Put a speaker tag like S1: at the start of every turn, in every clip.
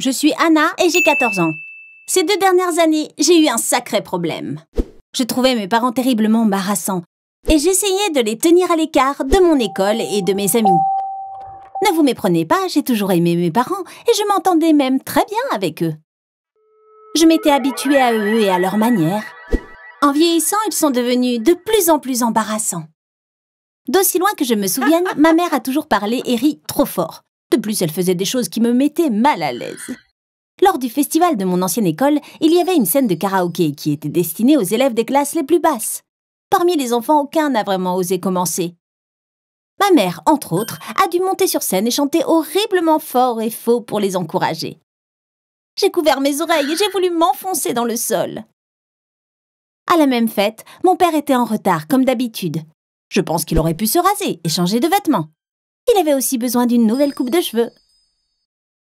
S1: Je suis Anna et j'ai 14 ans. Ces deux dernières années, j'ai eu un sacré problème. Je trouvais mes parents terriblement embarrassants et j'essayais de les tenir à l'écart de mon école et de mes amis. Ne vous méprenez pas, j'ai toujours aimé mes parents et je m'entendais même très bien avec eux. Je m'étais habituée à eux et à leur manière. En vieillissant, ils sont devenus de plus en plus embarrassants. D'aussi loin que je me souvienne, ma mère a toujours parlé et ri trop fort. De plus, elle faisait des choses qui me mettaient mal à l'aise. Lors du festival de mon ancienne école, il y avait une scène de karaoké qui était destinée aux élèves des classes les plus basses. Parmi les enfants, aucun n'a vraiment osé commencer. Ma mère, entre autres, a dû monter sur scène et chanter horriblement fort et faux pour les encourager. J'ai couvert mes oreilles et j'ai voulu m'enfoncer dans le sol. À la même fête, mon père était en retard, comme d'habitude. Je pense qu'il aurait pu se raser et changer de vêtements il avait aussi besoin d'une nouvelle coupe de cheveux.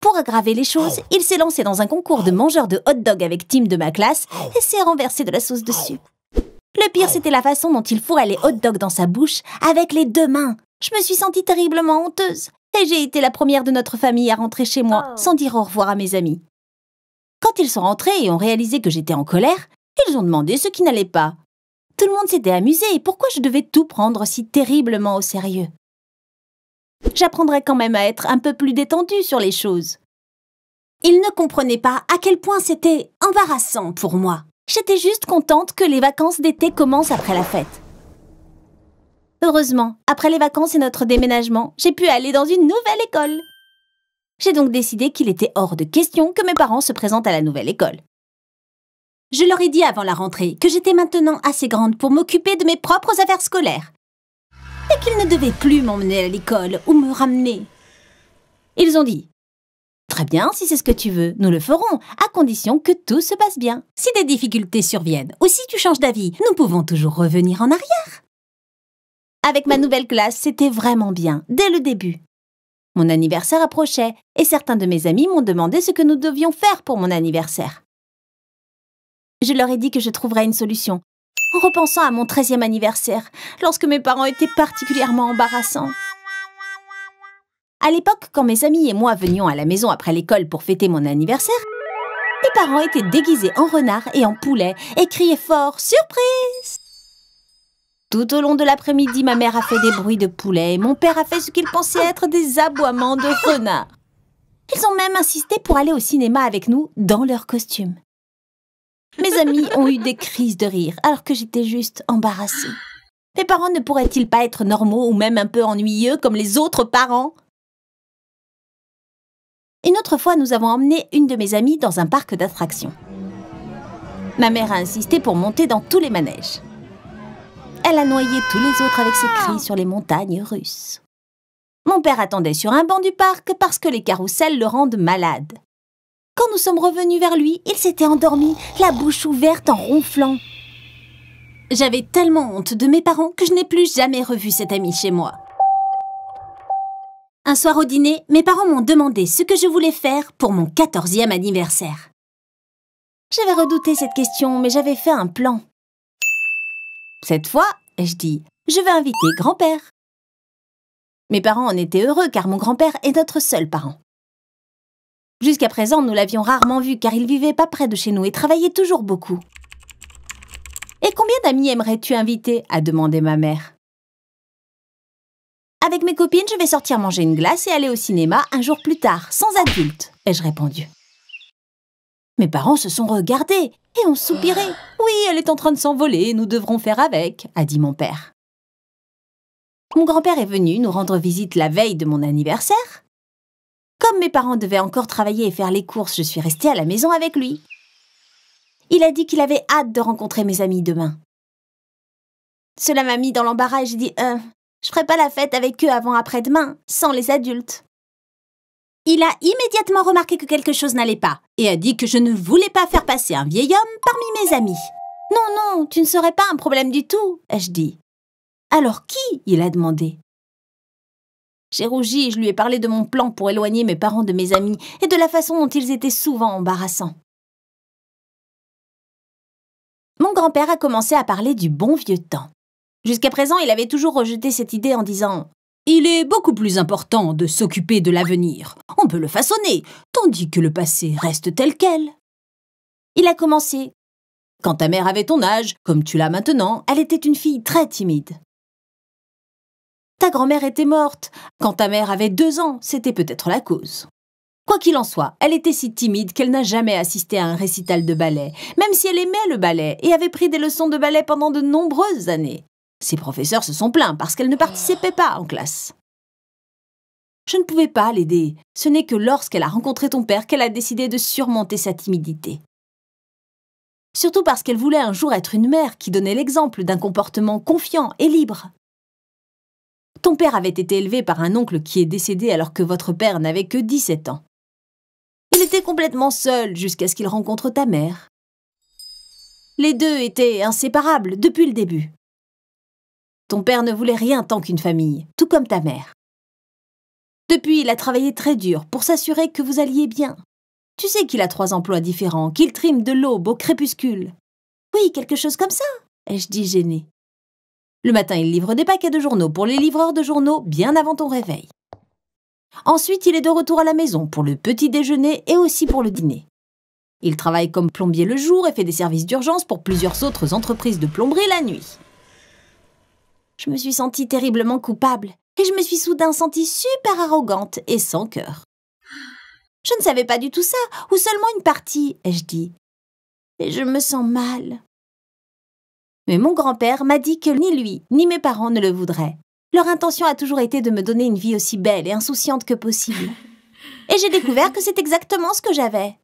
S1: Pour aggraver les choses, oh. il s'est lancé dans un concours de oh. mangeurs de hot dog avec Tim de ma classe oh. et s'est renversé de la sauce dessus. Le pire, c'était la façon dont il fourrait les hot dogs dans sa bouche avec les deux mains. Je me suis sentie terriblement honteuse et j'ai été la première de notre famille à rentrer chez moi sans dire au revoir à mes amis. Quand ils sont rentrés et ont réalisé que j'étais en colère, ils ont demandé ce qui n'allait pas. Tout le monde s'était amusé et pourquoi je devais tout prendre si terriblement au sérieux j'apprendrai quand même à être un peu plus détendue sur les choses. Il ne comprenait pas à quel point c'était embarrassant pour moi. J'étais juste contente que les vacances d'été commencent après la fête. Heureusement, après les vacances et notre déménagement, j'ai pu aller dans une nouvelle école. J'ai donc décidé qu'il était hors de question que mes parents se présentent à la nouvelle école. Je leur ai dit avant la rentrée que j'étais maintenant assez grande pour m'occuper de mes propres affaires scolaires et qu'ils ne devaient plus m'emmener à l'école ou me ramener. Ils ont dit Très bien, si c'est ce que tu veux, nous le ferons, à condition que tout se passe bien. Si des difficultés surviennent ou si tu changes d'avis, nous pouvons toujours revenir en arrière. Avec ma nouvelle classe, c'était vraiment bien, dès le début. Mon anniversaire approchait et certains de mes amis m'ont demandé ce que nous devions faire pour mon anniversaire. Je leur ai dit que je trouverais une solution, en repensant à mon 13e anniversaire, lorsque mes parents étaient particulièrement embarrassants. À l'époque, quand mes amis et moi venions à la maison après l'école pour fêter mon anniversaire, mes parents étaient déguisés en renard et en poulet et criaient fort Surprise Tout au long de l'après-midi, ma mère a fait des bruits de poulet et mon père a fait ce qu'il pensait être des aboiements de renard. Ils ont même insisté pour aller au cinéma avec nous dans leurs costumes. Mes amis ont eu des crises de rire, alors que j'étais juste embarrassée. Mes parents ne pourraient-ils pas être normaux ou même un peu ennuyeux comme les autres parents Une autre fois, nous avons emmené une de mes amies dans un parc d'attractions. Ma mère a insisté pour monter dans tous les manèges. Elle a noyé tous les autres avec ses cris sur les montagnes russes. Mon père attendait sur un banc du parc parce que les carousels le rendent malade. Quand nous sommes revenus vers lui, il s'était endormi, la bouche ouverte en ronflant. J'avais tellement honte de mes parents que je n'ai plus jamais revu cet ami chez moi. Un soir au dîner, mes parents m'ont demandé ce que je voulais faire pour mon 14e anniversaire. J'avais redouté cette question, mais j'avais fait un plan. Cette fois, je dis, je vais inviter grand-père. Mes parents en étaient heureux car mon grand-père est notre seul parent. Jusqu'à présent, nous l'avions rarement vu car il vivait pas près de chez nous et travaillait toujours beaucoup. Et combien d'amis aimerais-tu inviter a demandé ma mère. Avec mes copines, je vais sortir manger une glace et aller au cinéma un jour plus tard, sans adulte, ai-je répondu. Mes parents se sont regardés et ont soupiré. Oui, elle est en train de s'envoler, nous devrons faire avec, a dit mon père. Mon grand-père est venu nous rendre visite la veille de mon anniversaire comme mes parents devaient encore travailler et faire les courses, je suis restée à la maison avec lui. Il a dit qu'il avait hâte de rencontrer mes amis demain. Cela m'a mis dans l'embarras et j'ai dit euh, Je ferai pas la fête avec eux avant après-demain, sans les adultes. Il a immédiatement remarqué que quelque chose n'allait pas et a dit que je ne voulais pas faire passer un vieil homme parmi mes amis. Non, non, tu ne serais pas un problème du tout, ai-je dit. Alors qui il a demandé. J'ai rougi je lui ai parlé de mon plan pour éloigner mes parents de mes amis et de la façon dont ils étaient souvent embarrassants. Mon grand-père a commencé à parler du bon vieux temps. Jusqu'à présent, il avait toujours rejeté cette idée en disant il est beaucoup plus important de s'occuper de l'avenir. On peut le façonner, tandis que le passé reste tel quel. Il a commencé. Quand ta mère avait ton âge, comme tu l'as maintenant, elle était une fille très timide. Ta grand-mère était morte. Quand ta mère avait deux ans, c'était peut-être la cause. Quoi qu'il en soit, elle était si timide qu'elle n'a jamais assisté à un récital de ballet, même si elle aimait le ballet et avait pris des leçons de ballet pendant de nombreuses années. Ses professeurs se sont plaints parce qu'elle ne participait pas en classe. Je ne pouvais pas l'aider. Ce n'est que lorsqu'elle a rencontré ton père qu'elle a décidé de surmonter sa timidité. Surtout parce qu'elle voulait un jour être une mère qui donnait l'exemple d'un comportement confiant et libre. Ton père avait été élevé par un oncle qui est décédé alors que votre père n'avait que 17 ans. Il était complètement seul jusqu'à ce qu'il rencontre ta mère. Les deux étaient inséparables depuis le début. Ton père ne voulait rien tant qu'une famille, tout comme ta mère. Depuis, il a travaillé très dur pour s'assurer que vous alliez bien. Tu sais qu'il a trois emplois différents, qu'il trime de l'aube au crépuscule. Oui, quelque chose comme ça, ai-je dit gêné. Le matin, il livre des paquets de journaux pour les livreurs de journaux bien avant ton réveil. Ensuite, il est de retour à la maison pour le petit déjeuner et aussi pour le dîner. Il travaille comme plombier le jour et fait des services d'urgence pour plusieurs autres entreprises de plomberie la nuit. Je me suis sentie terriblement coupable et je me suis soudain sentie super arrogante et sans cœur. Je ne savais pas du tout ça, ou seulement une partie, ai-je dit. Et je me sens mal mais mon grand-père m'a dit que ni lui, ni mes parents ne le voudraient. Leur intention a toujours été de me donner une vie aussi belle et insouciante que possible. Et j'ai découvert que c'est exactement ce que j'avais.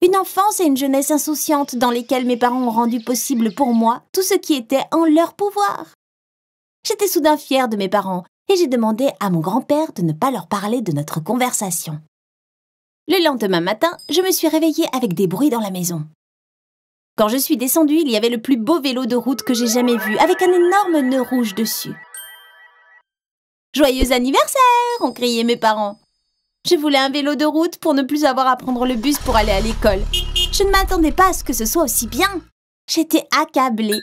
S1: Une enfance et une jeunesse insouciante dans lesquelles mes parents ont rendu possible pour moi tout ce qui était en leur pouvoir. J'étais soudain fière de mes parents et j'ai demandé à mon grand-père de ne pas leur parler de notre conversation. Le lendemain matin, je me suis réveillée avec des bruits dans la maison. Quand je suis descendue, il y avait le plus beau vélo de route que j'ai jamais vu, avec un énorme nœud rouge dessus. Joyeux anniversaire ont crié mes parents. Je voulais un vélo de route pour ne plus avoir à prendre le bus pour aller à l'école. Je ne m'attendais pas à ce que ce soit aussi bien. J'étais accablée.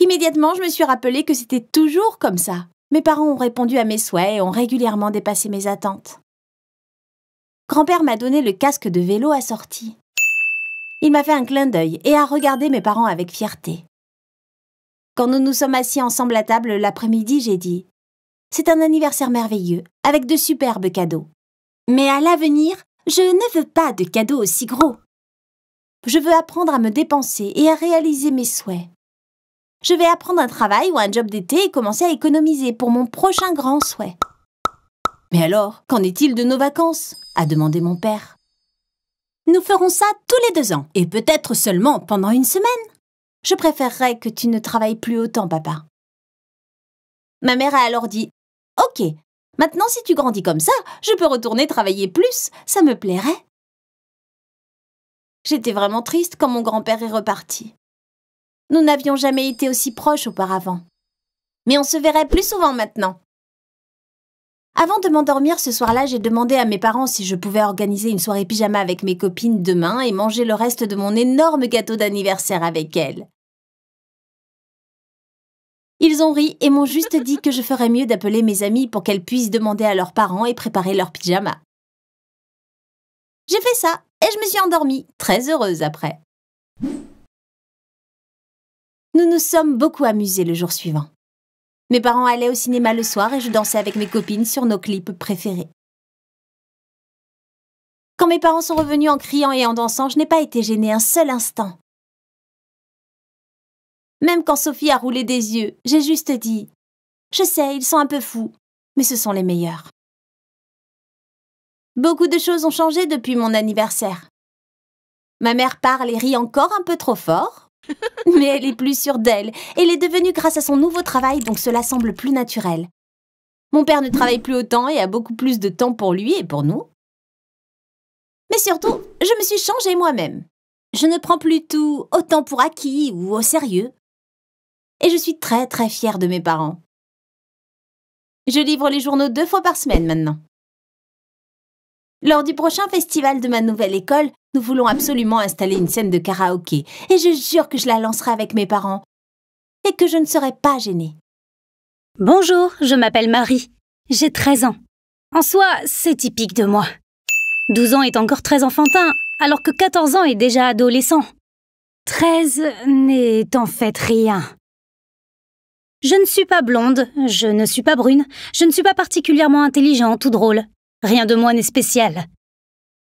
S1: Immédiatement, je me suis rappelé que c'était toujours comme ça. Mes parents ont répondu à mes souhaits et ont régulièrement dépassé mes attentes. Grand-père m'a donné le casque de vélo assorti. Il m'a fait un clin d'œil et a regardé mes parents avec fierté. Quand nous nous sommes assis ensemble à table l'après-midi, j'ai dit C'est un anniversaire merveilleux, avec de superbes cadeaux. Mais à l'avenir, je ne veux pas de cadeaux aussi gros. Je veux apprendre à me dépenser et à réaliser mes souhaits. Je vais apprendre un travail ou un job d'été et commencer à économiser pour mon prochain grand souhait. Mais alors, qu'en est-il de nos vacances a demandé mon père. Nous ferons ça tous les deux ans, et peut-être seulement pendant une semaine. Je préférerais que tu ne travailles plus autant, papa. Ma mère a alors dit Ok, maintenant si tu grandis comme ça, je peux retourner travailler plus, ça me plairait. J'étais vraiment triste quand mon grand-père est reparti. Nous n'avions jamais été aussi proches auparavant. Mais on se verrait plus souvent maintenant. Avant de m'endormir ce soir-là, j'ai demandé à mes parents si je pouvais organiser une soirée pyjama avec mes copines demain et manger le reste de mon énorme gâteau d'anniversaire avec elles. Ils ont ri et m'ont juste dit que je ferais mieux d'appeler mes amies pour qu'elles puissent demander à leurs parents et préparer leur pyjama. J'ai fait ça et je me suis endormie, très heureuse après. Nous nous sommes beaucoup amusés le jour suivant. Mes parents allaient au cinéma le soir et je dansais avec mes copines sur nos clips préférés. Quand mes parents sont revenus en criant et en dansant, je n'ai pas été gênée un seul instant. Même quand Sophie a roulé des yeux, j'ai juste dit Je sais, ils sont un peu fous, mais ce sont les meilleurs. Beaucoup de choses ont changé depuis mon anniversaire. Ma mère parle et rit encore un peu trop fort, Mais elle est plus sûre d'elle. elle est devenue grâce à son nouveau travail, donc cela semble plus naturel. Mon père ne travaille plus autant et a beaucoup plus de temps pour lui et pour nous. Mais surtout, je me suis changée moi-même. Je ne prends plus tout autant pour acquis ou au sérieux. Et je suis très très fière de mes parents. Je livre les journaux deux fois par semaine maintenant. Lors du prochain festival de ma nouvelle école, nous voulons absolument installer une scène de karaoké, et je jure que je la lancerai
S2: avec mes parents, et que je ne serai pas gênée. Bonjour, je m'appelle Marie. J'ai 13 ans. En soi, c'est typique de moi. 12 ans est encore très enfantin, alors que 14 ans est déjà adolescent. 13 n'est en fait rien. Je ne suis pas blonde, je ne suis pas brune, je ne suis pas particulièrement intelligente ou drôle. Rien de moi n'est spécial.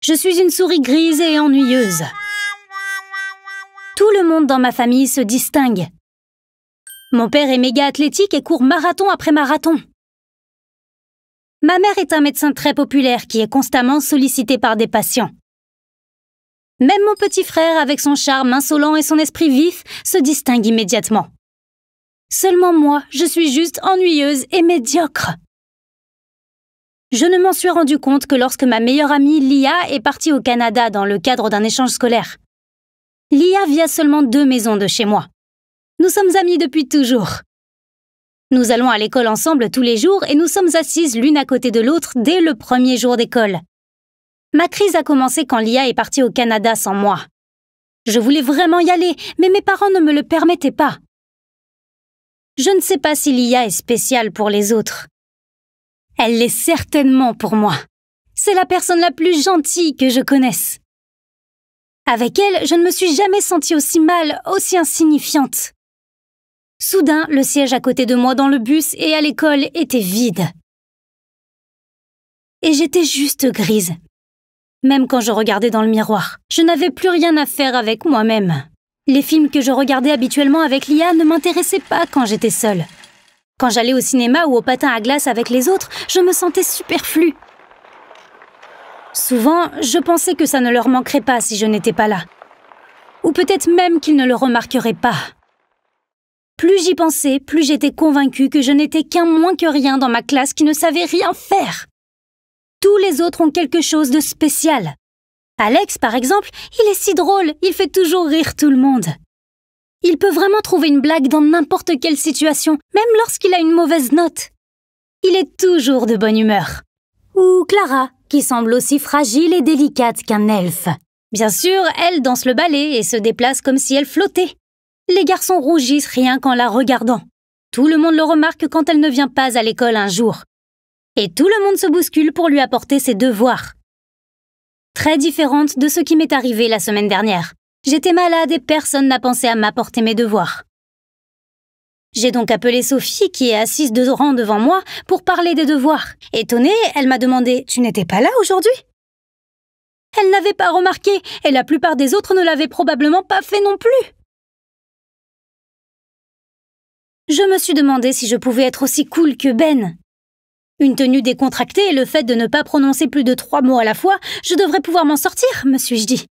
S2: Je suis une souris grise et ennuyeuse. Tout le monde dans ma famille se distingue. Mon père est méga athlétique et court marathon après marathon. Ma mère est un médecin très populaire qui est constamment sollicité par des patients. Même mon petit frère, avec son charme insolent et son esprit vif, se distingue immédiatement. Seulement moi, je suis juste ennuyeuse et médiocre. Je ne m'en suis rendu compte que lorsque ma meilleure amie Lia est partie au Canada dans le cadre d'un échange scolaire. Lia vit à seulement deux maisons de chez moi. Nous sommes amies depuis toujours. Nous allons à l'école ensemble tous les jours et nous sommes assises l'une à côté de l'autre dès le premier jour d'école. Ma crise a commencé quand Lia est partie au Canada sans moi. Je voulais vraiment y aller, mais mes parents ne me le permettaient pas. Je ne sais pas si Lia est spéciale pour les autres. Elle l'est certainement pour moi. C'est la personne la plus gentille que je connaisse. Avec elle, je ne me suis jamais sentie aussi mal, aussi insignifiante. Soudain, le siège à côté de moi dans le bus et à l'école était vide. Et j'étais juste grise. Même quand je regardais dans le miroir, je n'avais plus rien à faire avec moi-même. Les films que je regardais habituellement avec Lia ne m'intéressaient pas quand j'étais seule. Quand j'allais au cinéma ou au patin à glace avec les autres, je me sentais superflue. Souvent, je pensais que ça ne leur manquerait pas si je n'étais pas là. Ou peut-être même qu'ils ne le remarqueraient pas. Plus j'y pensais, plus j'étais convaincue que je n'étais qu'un moins que rien dans ma classe qui ne savait rien faire. Tous les autres ont quelque chose de spécial. Alex, par exemple, il est si drôle, il fait toujours rire tout le monde. Il peut vraiment trouver une blague dans n'importe quelle situation, même lorsqu'il a une mauvaise note. Il est toujours de bonne humeur. Ou Clara, qui semble aussi fragile et délicate qu'un elfe. Bien sûr, elle danse le ballet et se déplace comme si elle flottait. Les garçons rougissent rien qu'en la regardant. Tout le monde le remarque quand elle ne vient pas à l'école un jour. Et tout le monde se bouscule pour lui apporter ses devoirs. Très différente de ce qui m'est arrivé la semaine dernière. J'étais malade et personne n'a pensé à m'apporter mes devoirs. J'ai donc appelé Sophie, qui est assise de rang devant moi, pour parler des devoirs. Étonnée, elle m'a demandé Tu n'étais pas là aujourd'hui Elle n'avait pas remarqué, et la plupart des autres ne l'avaient probablement pas fait non plus. Je me suis demandé si je pouvais être aussi cool que Ben. Une tenue décontractée et le fait de ne pas prononcer plus de trois mots à la fois, je devrais pouvoir m'en sortir, me suis-je dit.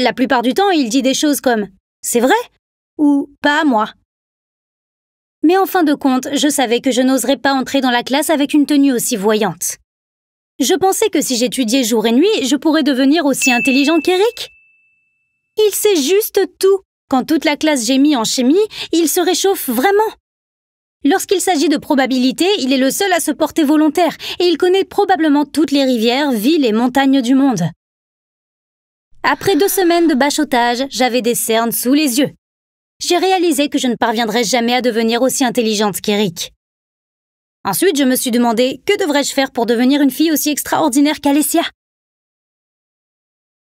S2: La plupart du temps, il dit des choses comme ⁇ C'est vrai ?⁇ ou ⁇ Pas à moi ⁇ Mais en fin de compte, je savais que je n'oserais pas entrer dans la classe avec une tenue aussi voyante. Je pensais que si j'étudiais jour et nuit, je pourrais devenir aussi intelligent qu'Eric. Il sait juste tout. Quand toute la classe gémit en chimie, il se réchauffe vraiment. Lorsqu'il s'agit de probabilité, il est le seul à se porter volontaire et il connaît probablement toutes les rivières, villes et montagnes du monde. Après deux semaines de bachotage, j'avais des cernes sous les yeux. J'ai réalisé que je ne parviendrais jamais à devenir aussi intelligente qu'Eric. Ensuite, je me suis demandé que devrais-je faire pour devenir une fille aussi extraordinaire qu'Alessia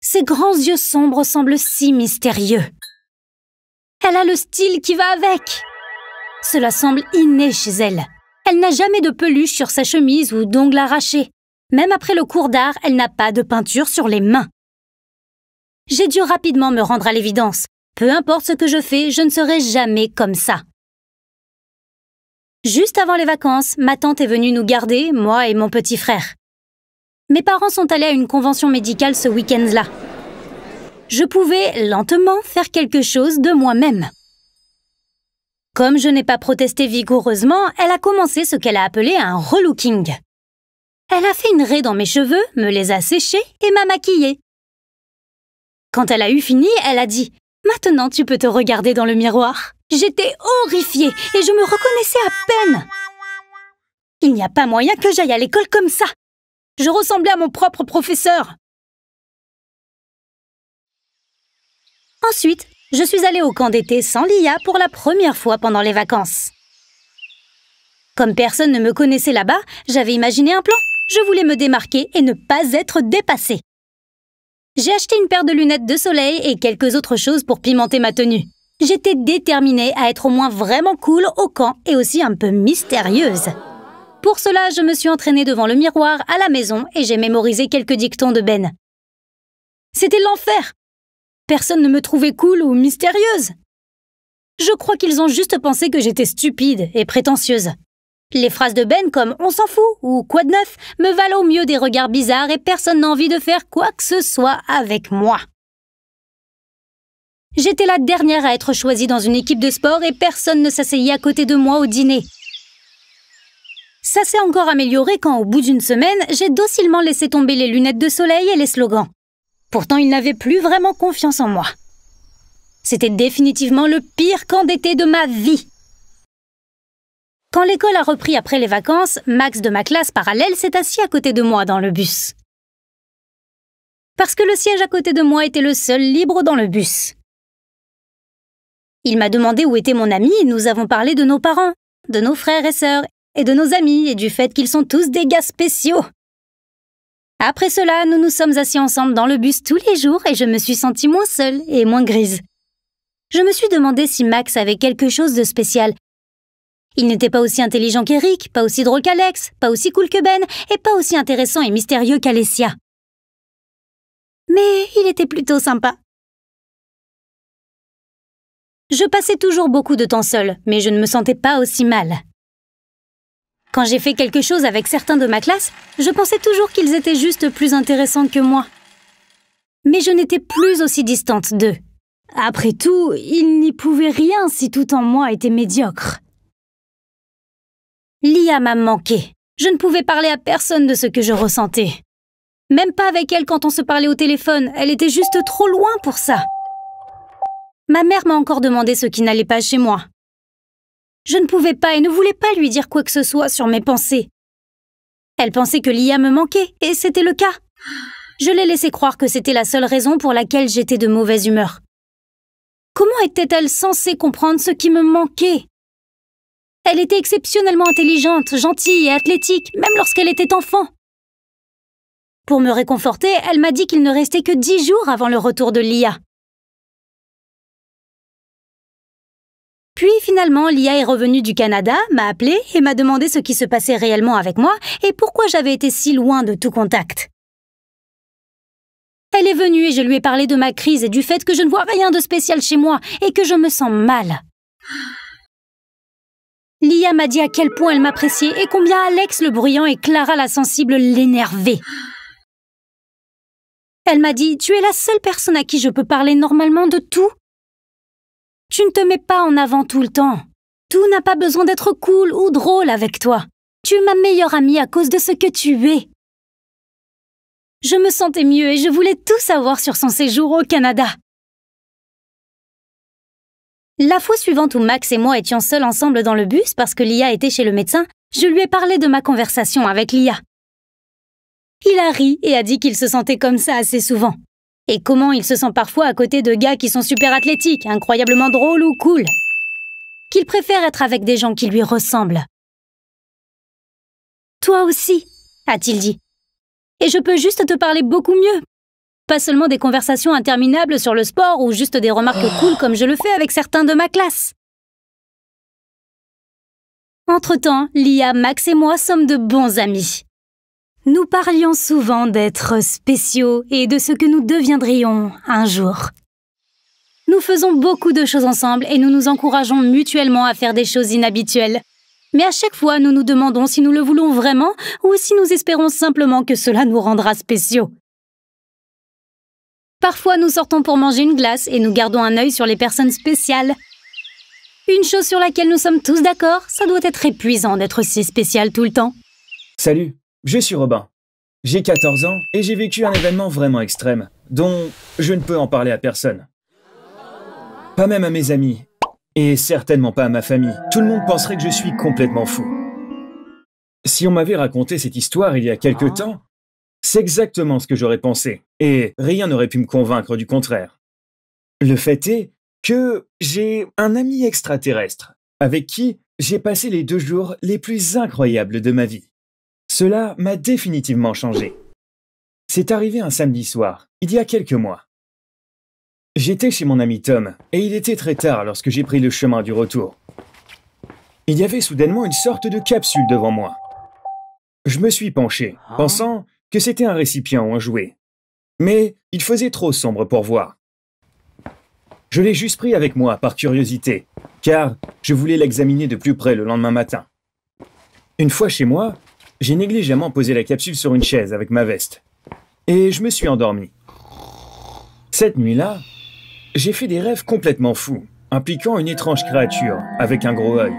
S2: Ses grands yeux sombres semblent si mystérieux. Elle a le style qui va avec. Cela semble inné chez elle. Elle n'a jamais de peluche sur sa chemise ou d'ongles arrachés. Même après le cours d'art, elle n'a pas de peinture sur les mains j'ai dû rapidement me rendre à l'évidence. Peu importe ce que je fais, je ne serai jamais comme ça. Juste avant les vacances, ma tante est venue nous garder, moi et mon petit frère. Mes parents sont allés à une convention médicale ce week-end-là. Je pouvais lentement faire quelque chose de moi-même. Comme je n'ai pas protesté vigoureusement, elle a commencé ce qu'elle a appelé un relooking. Elle a fait une raie dans mes cheveux, me les a séchés et m'a maquillée. Quand elle a eu fini, elle a dit « Maintenant, tu peux te regarder dans le miroir ». J'étais horrifiée et je me reconnaissais à peine. Il n'y a pas moyen que j'aille à l'école comme ça. Je ressemblais à mon propre professeur. Ensuite, je suis allée au camp d'été sans Lia pour la première fois pendant les vacances. Comme personne ne me connaissait là-bas, j'avais imaginé un plan. Je voulais me démarquer et ne pas être dépassée j'ai acheté une paire de lunettes de soleil et quelques autres choses pour pimenter ma tenue. J'étais déterminée à être au moins vraiment cool au camp et aussi un peu mystérieuse. Pour cela, je me suis entraînée devant le miroir à la maison et j'ai mémorisé quelques dictons de Ben. C'était l'enfer. Personne ne me trouvait cool ou mystérieuse. Je crois qu'ils ont juste pensé que j'étais stupide et prétentieuse. Les phrases de Ben comme on s'en fout ou quoi de neuf me valent au mieux des regards bizarres et personne n'a envie de faire quoi que ce soit avec moi. J'étais la dernière à être choisie dans une équipe de sport et personne ne s'asseyait à côté de moi au dîner. Ça s'est encore amélioré quand, au bout d'une semaine, j'ai docilement laissé tomber les lunettes de soleil et les slogans. Pourtant, ils n'avaient plus vraiment confiance en moi. C'était définitivement le pire camp d'été de ma vie. Quand l'école a repris après les vacances, Max de ma classe parallèle s'est assis à côté de moi dans le bus. Parce que le siège à côté de moi était le seul libre dans le bus. Il m'a demandé où était mon ami et nous avons parlé de nos parents, de nos frères et sœurs, et de nos amis et du fait qu'ils sont tous des gars spéciaux. Après cela, nous nous sommes assis ensemble dans le bus tous les jours et je me suis sentie moins seule et moins grise. Je me suis demandé si Max avait quelque chose de spécial il n'était pas aussi intelligent qu'Eric, pas aussi drôle qu'Alex, pas aussi cool que Ben, et pas aussi intéressant et mystérieux qu'Alessia. Mais il était plutôt sympa. Je passais toujours beaucoup de temps seul, mais je ne me sentais pas aussi mal. Quand j'ai fait quelque chose avec certains de ma classe, je pensais toujours qu'ils étaient juste plus intéressants que moi. Mais je n'étais plus aussi distante d'eux. Après tout, ils n'y pouvaient rien si tout en moi était médiocre. Lia m'a manqué. Je ne pouvais parler à personne de ce que je ressentais. Même pas avec elle quand on se parlait au téléphone, elle était juste trop loin pour ça. Ma mère m'a encore demandé ce qui n'allait pas chez moi. Je ne pouvais pas et ne voulais pas lui dire quoi que ce soit sur mes pensées. Elle pensait que Lia me manquait, et c'était le cas. Je l'ai laissé croire que c'était la seule raison pour laquelle j'étais de mauvaise humeur. Comment était-elle censée comprendre ce qui me manquait elle était exceptionnellement intelligente, gentille et athlétique, même lorsqu'elle était enfant. Pour me réconforter, elle m'a dit qu'il ne restait que dix jours avant le retour de Lia. Puis finalement, Lia est revenue du Canada, m'a appelée et m'a demandé ce qui se passait réellement avec moi et pourquoi j'avais été si loin de tout contact. Elle est venue et je lui ai parlé de ma crise et du fait que je ne vois rien de spécial chez moi et que je me sens mal. Lia m'a dit à quel point elle m'appréciait et combien Alex le bruyant et Clara la sensible l'énervaient. Elle m'a dit Tu es la seule personne à qui je peux parler normalement de tout. Tu ne te mets pas en avant tout le temps. Tout n'a pas besoin d'être cool ou drôle avec toi. Tu es ma meilleure amie à cause de ce que tu es. Je me sentais mieux et je voulais tout savoir sur son séjour au Canada. La fois suivante où Max et moi étions seuls ensemble dans le bus parce que Lia était chez le médecin, je lui ai parlé de ma conversation avec Lia. Il a ri et a dit qu'il se sentait comme ça assez souvent. Et comment il se sent parfois à côté de gars qui sont super athlétiques, incroyablement drôles ou cool. Qu'il préfère être avec des gens qui lui ressemblent. Toi aussi, a-t-il dit. Et je peux juste te parler beaucoup mieux, pas seulement des conversations interminables sur le sport ou juste des remarques oh. cool comme je le fais avec certains de ma classe. Entre-temps, Lia, Max et moi sommes de bons amis. Nous parlions souvent d'être spéciaux et de ce que nous deviendrions un jour. Nous faisons beaucoup de choses ensemble et nous nous encourageons mutuellement à faire des choses inhabituelles. Mais à chaque fois, nous nous demandons si nous le voulons vraiment ou si nous espérons simplement que cela nous rendra spéciaux. Parfois, nous sortons pour manger une glace et nous gardons un œil sur les personnes spéciales. Une chose sur laquelle nous sommes tous d'accord, ça doit être épuisant d'être si spécial tout le
S3: temps. Salut, je suis Robin. J'ai 14 ans et j'ai vécu un événement vraiment extrême, dont je ne peux en parler à personne. Pas même à mes amis, et certainement pas à ma famille. Tout le monde penserait que je suis complètement fou. Si on m'avait raconté cette histoire il y a quelque temps, c'est exactement ce que j'aurais pensé, et rien n'aurait pu me convaincre du contraire. Le fait est que j'ai un ami extraterrestre, avec qui j'ai passé les deux jours les plus incroyables de ma vie. Cela m'a définitivement changé. C'est arrivé un samedi soir, il y a quelques mois. J'étais chez mon ami Tom, et il était très tard lorsque j'ai pris le chemin du retour. Il y avait soudainement une sorte de capsule devant moi. Je me suis penché, ah. pensant que c'était un récipient ou un jouet. Mais il faisait trop sombre pour voir. Je l'ai juste pris avec moi par curiosité, car je voulais l'examiner de plus près le lendemain matin. Une fois chez moi, j'ai négligemment posé la capsule sur une chaise avec ma veste, et je me suis endormi. Cette nuit-là, j'ai fait des rêves complètement fous, impliquant une étrange créature avec un gros œil.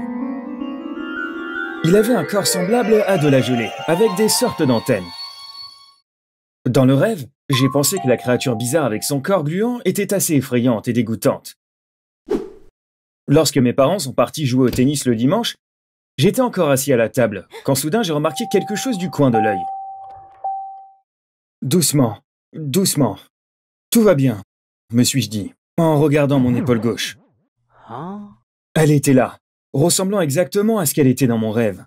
S3: Il avait un corps semblable à de la gelée, avec des sortes d'antennes. Dans le rêve, j'ai pensé que la créature bizarre avec son corps gluant était assez effrayante et dégoûtante. Lorsque mes parents sont partis jouer au tennis le dimanche, j'étais encore assis à la table, quand soudain j'ai remarqué quelque chose du coin de l'œil. Doucement, doucement. Tout va bien, me suis-je dit, en regardant mon épaule gauche. Elle était là, ressemblant exactement à ce qu'elle était dans mon rêve.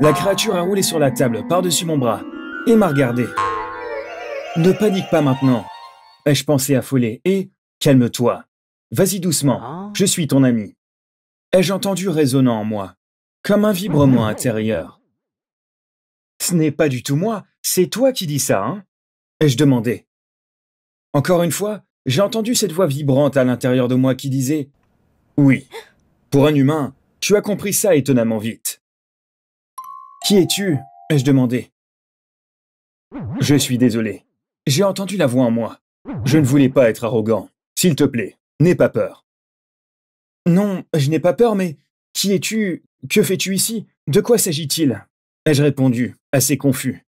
S3: La créature a roulé sur la table, par-dessus mon bras, et m'a regardé. Ne panique pas maintenant, ai-je pensé affolé, et calme-toi. Vas-y doucement, ah. je suis ton ami. Ai-je entendu résonnant en moi, comme un vibrement intérieur. Ce n'est pas du tout moi, c'est toi qui dis ça, hein ai-je demandé. Encore une fois, j'ai entendu cette voix vibrante à l'intérieur de moi qui disait Oui, pour un humain, tu as compris ça étonnamment vite. Qui es-tu ai-je demandé. Je suis désolé. J'ai entendu la voix en moi. Je ne voulais pas être arrogant. S'il te plaît, n'aie pas peur. Non, je n'ai pas peur, mais qui es-tu Que fais-tu ici De quoi s'agit-il ai-je répondu, assez confus.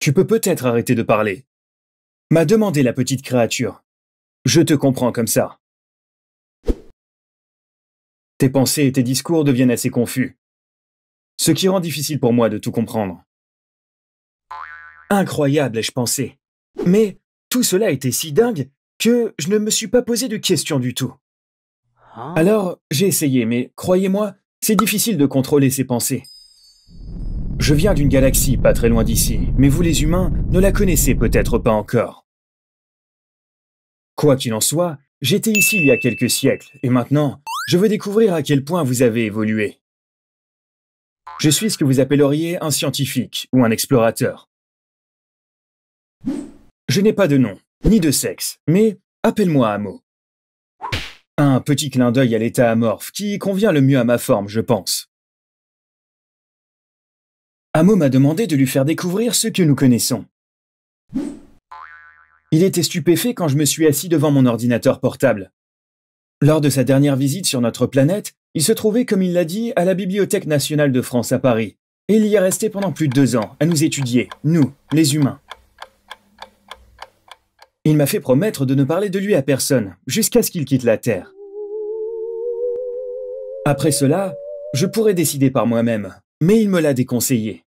S3: Tu peux peut-être arrêter de parler, m'a demandé la petite créature. Je te comprends comme ça. Tes pensées et tes discours deviennent assez confus, ce qui rend difficile pour moi de tout comprendre. Incroyable, ai-je pensé. Mais tout cela était si dingue que je ne me suis pas posé de questions du tout. Hein Alors, j'ai essayé, mais croyez-moi, c'est difficile de contrôler ses pensées. Je viens d'une galaxie pas très loin d'ici, mais vous les humains ne la connaissez peut-être pas encore. Quoi qu'il en soit, j'étais ici il y a quelques siècles, et maintenant, je veux découvrir à quel point vous avez évolué. Je suis ce que vous appelleriez un scientifique ou un explorateur. Je n'ai pas de nom, ni de sexe, mais appelle-moi Amo. Un petit clin d'œil à l'état amorphe qui convient le mieux à ma forme, je pense. Amo m'a demandé de lui faire découvrir ce que nous connaissons. Il était stupéfait quand je me suis assis devant mon ordinateur portable. Lors de sa dernière visite sur notre planète, il se trouvait, comme il l'a dit, à la Bibliothèque nationale de France à Paris. Et il y est resté pendant plus de deux ans, à nous étudier, nous, les humains. Il m'a fait promettre de ne parler de lui à personne, jusqu'à ce qu'il quitte la Terre. Après cela, je pourrais décider par moi-même, mais il me l'a déconseillé.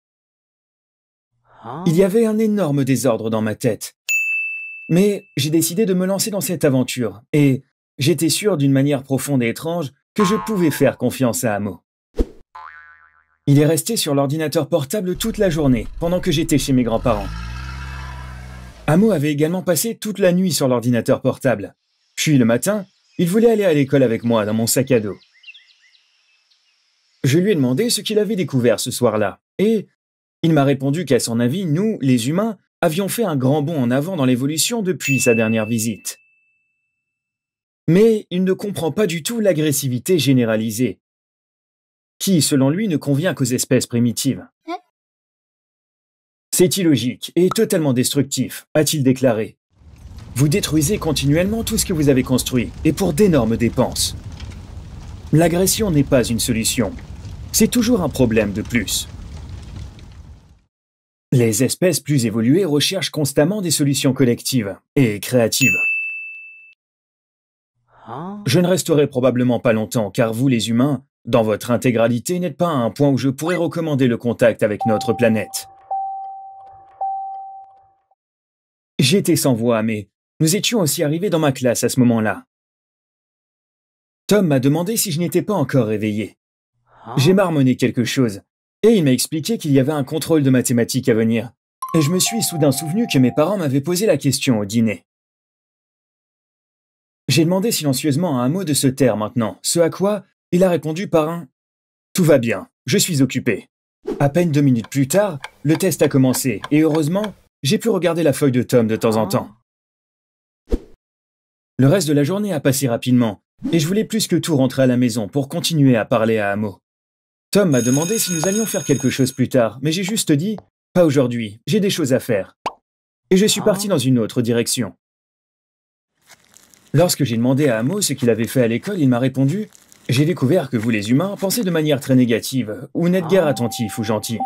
S3: Il y avait un énorme désordre dans ma tête. Mais j'ai décidé de me lancer dans cette aventure, et j'étais sûr d'une manière profonde et étrange que je pouvais faire confiance à Amo. Il est resté sur l'ordinateur portable toute la journée, pendant que j'étais chez mes grands-parents. Amo avait également passé toute la nuit sur l'ordinateur portable. Puis le matin, il voulait aller à l'école avec moi dans mon sac à dos. Je lui ai demandé ce qu'il avait découvert ce soir-là, et il m'a répondu qu'à son avis, nous, les humains, avions fait un grand bond en avant dans l'évolution depuis sa dernière visite. Mais il ne comprend pas du tout l'agressivité généralisée, qui, selon lui, ne convient qu'aux espèces primitives. Hein c'est illogique et totalement destructif, a-t-il déclaré. Vous détruisez continuellement tout ce que vous avez construit, et pour d'énormes dépenses. L'agression n'est pas une solution. C'est toujours un problème de plus. Les espèces plus évoluées recherchent constamment des solutions collectives et créatives. Je ne resterai probablement pas longtemps car vous les humains, dans votre intégralité, n'êtes pas à un point où je pourrais recommander le contact avec notre planète. J'étais sans voix, mais nous étions aussi arrivés dans ma classe à ce moment-là. Tom m'a demandé si je n'étais pas encore réveillé. Hein? J'ai marmonné quelque chose, et il m'a expliqué qu'il y avait un contrôle de mathématiques à venir. Et je me suis soudain souvenu que mes parents m'avaient posé la question au dîner. J'ai demandé silencieusement à un mot de se taire maintenant, ce à quoi il a répondu par un ⁇ Tout va bien, je suis occupé ⁇ À peine deux minutes plus tard, le test a commencé, et heureusement, j'ai pu regarder la feuille de Tom de temps en temps. Le reste de la journée a passé rapidement, et je voulais plus que tout rentrer à la maison pour continuer à parler à Amo. Tom m'a demandé si nous allions faire quelque chose plus tard, mais j'ai juste dit Pas aujourd'hui, j'ai des choses à faire. Et je suis parti dans une autre direction. Lorsque j'ai demandé à Amo ce qu'il avait fait à l'école, il m'a répondu J'ai découvert que vous, les humains, pensez de manière très négative, ou n'êtes guère attentif ou gentil.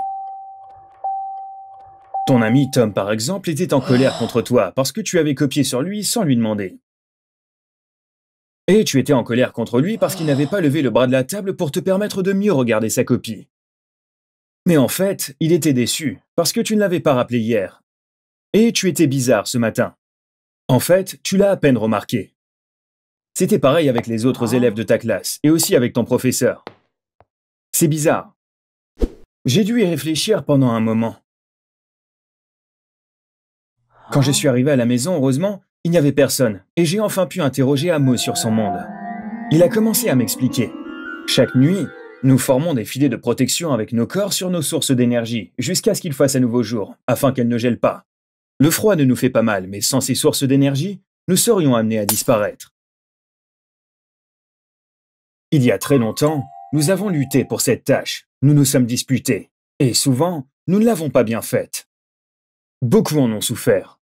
S3: Ton ami Tom, par exemple, était en colère ah. contre toi parce que tu avais copié sur lui sans lui demander. Et tu étais en colère contre lui parce qu'il n'avait pas levé le bras de la table pour te permettre de mieux regarder sa copie. Mais en fait, il était déçu parce que tu ne l'avais pas rappelé hier. Et tu étais bizarre ce matin. En fait, tu l'as à peine remarqué. C'était pareil avec les autres ah. élèves de ta classe et aussi avec ton professeur. C'est bizarre. J'ai dû y réfléchir pendant un moment. Quand je suis arrivé à la maison, heureusement, il n'y avait personne, et j'ai enfin pu interroger Amo sur son monde. Il a commencé à m'expliquer. Chaque nuit, nous formons des filets de protection avec nos corps sur nos sources d'énergie, jusqu'à ce qu'il fasse un nouveau jour, afin qu'elles ne gèlent pas. Le froid ne nous fait pas mal, mais sans ces sources d'énergie, nous serions amenés à disparaître. Il y a très longtemps, nous avons lutté pour cette tâche, nous nous sommes disputés, et souvent, nous ne l'avons pas bien faite. Beaucoup en ont souffert.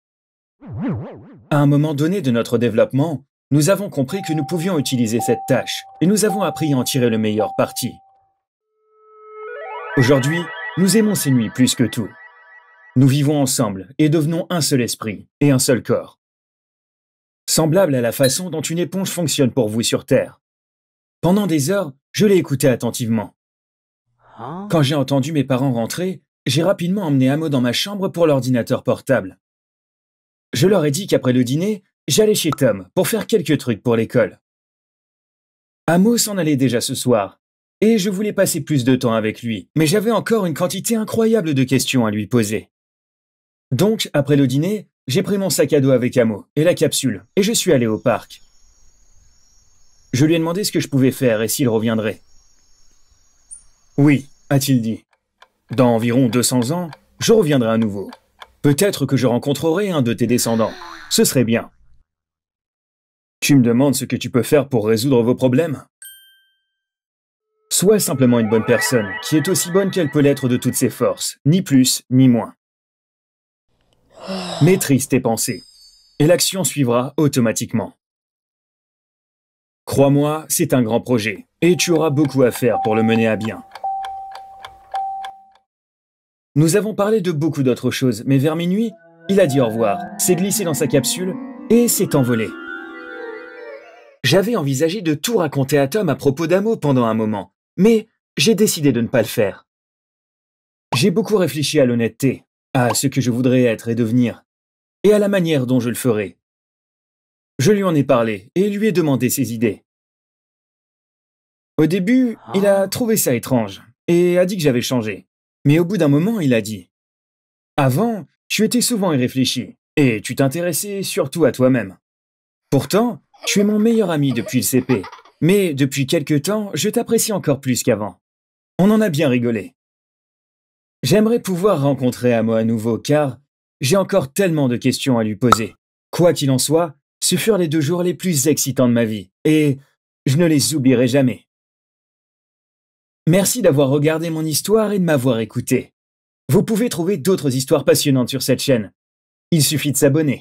S3: À un moment donné de notre développement, nous avons compris que nous pouvions utiliser cette tâche et nous avons appris à en tirer le meilleur parti. Aujourd'hui, nous aimons ces nuits plus que tout. Nous vivons ensemble et devenons un seul esprit et un seul corps. Semblable à la façon dont une éponge fonctionne pour vous sur Terre. Pendant des heures, je l'ai écouté attentivement. Hein Quand j'ai entendu mes parents rentrer, j'ai rapidement emmené Amo dans ma chambre pour l'ordinateur portable. Je leur ai dit qu'après le dîner, j'allais chez Tom pour faire quelques trucs pour l'école. Amo s'en allait déjà ce soir, et je voulais passer plus de temps avec lui, mais j'avais encore une quantité incroyable de questions à lui poser. Donc, après le dîner, j'ai pris mon sac à dos avec Amo et la capsule, et je suis allé au parc. Je lui ai demandé ce que je pouvais faire et s'il reviendrait. Oui, a-t-il dit. Dans environ 200 ans, je reviendrai à nouveau. Peut-être que je rencontrerai un de tes descendants. Ce serait bien. Tu me demandes ce que tu peux faire pour résoudre vos problèmes Sois simplement une bonne personne, qui est aussi bonne qu'elle peut l'être de toutes ses forces, ni plus, ni moins. Maîtrise tes pensées, et l'action suivra automatiquement. Crois-moi, c'est un grand projet, et tu auras beaucoup à faire pour le mener à bien. Nous avons parlé de beaucoup d'autres choses, mais vers minuit, il a dit au revoir, s'est glissé dans sa capsule et s'est envolé. J'avais envisagé de tout raconter à Tom à propos d'Amo pendant un moment, mais j'ai décidé de ne pas le faire. J'ai beaucoup réfléchi à l'honnêteté, à ce que je voudrais être et devenir, et à la manière dont je le ferai. Je lui en ai parlé et lui ai demandé ses idées. Au début, il a trouvé ça étrange et a dit que j'avais changé. Mais au bout d'un moment, il a dit Avant, tu étais souvent irréfléchi, et tu t'intéressais surtout à toi-même. Pourtant, tu es mon meilleur ami depuis le CP, mais depuis quelque temps, je t'apprécie encore plus qu'avant. On en a bien rigolé. J'aimerais pouvoir rencontrer Amo à nouveau car j'ai encore tellement de questions à lui poser. Quoi qu'il en soit, ce furent les deux jours les plus excitants de ma vie et je ne les oublierai jamais. Merci d'avoir regardé mon histoire et de m'avoir écouté. Vous pouvez trouver d'autres histoires passionnantes sur cette chaîne. Il suffit de s'abonner.